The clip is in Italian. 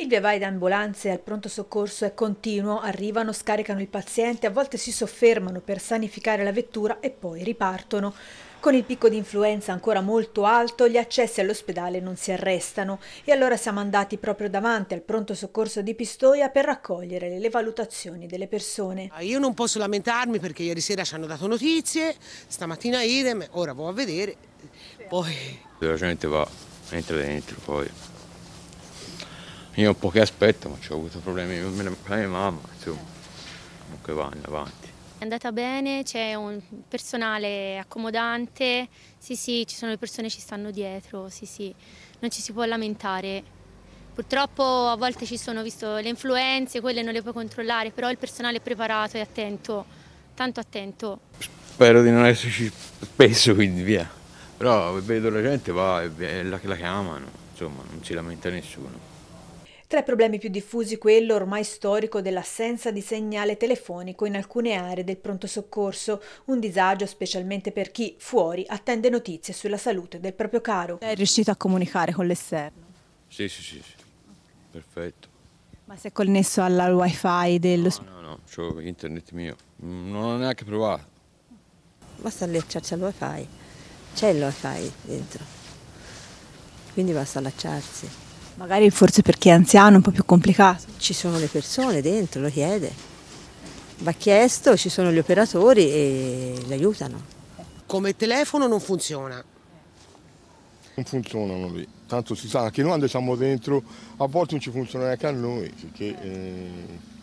Il via vai da ambulanze al pronto soccorso è continuo, arrivano, scaricano il paziente, a volte si soffermano per sanificare la vettura e poi ripartono. Con il picco di influenza ancora molto alto, gli accessi all'ospedale non si arrestano e allora siamo andati proprio davanti al pronto soccorso di Pistoia per raccogliere le valutazioni delle persone. Ah, io non posso lamentarmi perché ieri sera ci hanno dato notizie, stamattina Irem, ora vado a vedere, poi... La gente va, entra dentro, poi io un po' che aspetto, ma ho avuto problemi con mia mamma, insomma, comunque vanno avanti. È andata bene, c'è un personale accomodante, sì sì, ci sono le persone che ci stanno dietro, sì sì, non ci si può lamentare. Purtroppo a volte ci sono, visto le influenze, quelle non le puoi controllare, però il personale è preparato e attento, tanto attento. Spero di non esserci spesso, quindi via. Però vedo la gente, va e la, la chiamano, insomma, non si lamenta nessuno. Tra i problemi più diffusi quello ormai storico dell'assenza di segnale telefonico in alcune aree del pronto soccorso, un disagio specialmente per chi fuori attende notizie sulla salute del proprio caro. È riuscito a comunicare con l'esterno? Sì, sì, sì, sì. perfetto. Ma sei connesso al wifi dello... No, no, no, ho internet mio, mm, non ho neanche provato. Basta allacciarsi al wifi, c'è il wifi dentro, quindi basta allacciarsi. Magari forse perché è anziano è un po' più complicato. Ci sono le persone dentro, lo chiede. Va chiesto, ci sono gli operatori e li aiutano. Come telefono non funziona. Non funzionano lì. Tanto si sa che noi quando siamo dentro a volte non ci funziona neanche a noi, perché eh,